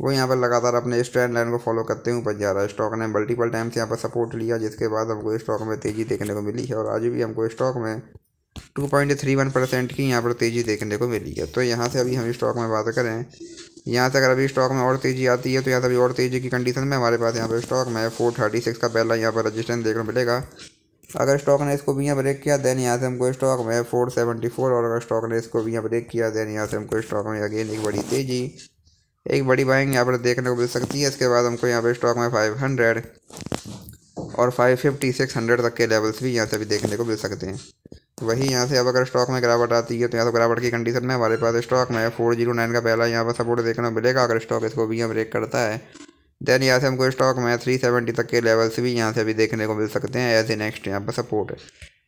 वो यहाँ पर लगातार अपने स्ट्रैंड लाइन को फॉलो करते हुए ऊपर जा रहा है स्टॉक ने मल्टीपल टाइम्स यहाँ पर सपोर्ट लिया जिसके बाद हमको स्टॉक में तेज़ी देखने को मिली है और आज भी हमको स्टॉक में two point three one percent की यहाँ पर तेज़ी देखने को मिली है तो यहाँ से अभी हम स्टॉक में बात करें यहाँ से अगर अभी स्टॉक में और तेज़ी आती है तो यहाँ से अभी और तेज़ी की कंडीशन में हमारे पास यहाँ पर स्टॉक में फोर थर्टी सिक्स का पहला यहाँ पर रजिस्टेंस देखने को मिलेगा अगर स्टॉक ने इसको भी यहाँ ब्रेक किया देन यहाँ से हमको स्टॉक में फोर सेवेंटी फोर और अगर स्टॉक ने इसको भी यहाँ ब्रेक किया देन यहाँ से हमको स्टॉक में अगेन एक बड़ी तेज़ी एक बड़ी बाइंग यहाँ पर देखने को मिल सकती है इसके बाद हमको यहाँ पर स्टॉक में फाइव हंड्रेड और फाइव फिफ्टी सिक्स हंड्रेड तक के लेवल्स भी यहाँ से भी देखने को मिल सकते हैं वही यहाँ से अब अगर स्टॉक में गिरावट आती है तो यहाँ से गिरावट की कंडीशन में हमारे पास स्टॉक में फोर जीरो नाइन का पहला यहाँ पर सपोर्ट देखने को मिलेगा अगर स्टॉक इसको भी यहाँ ब्रेक करता है देन यहाँ से हमको स्टॉक में थ्री सेवेंटी तक के लेवल्स भी यहाँ से भी देखने को मिल सकते हैं एज ए नेक्स्ट यहाँ पर सपोर्ट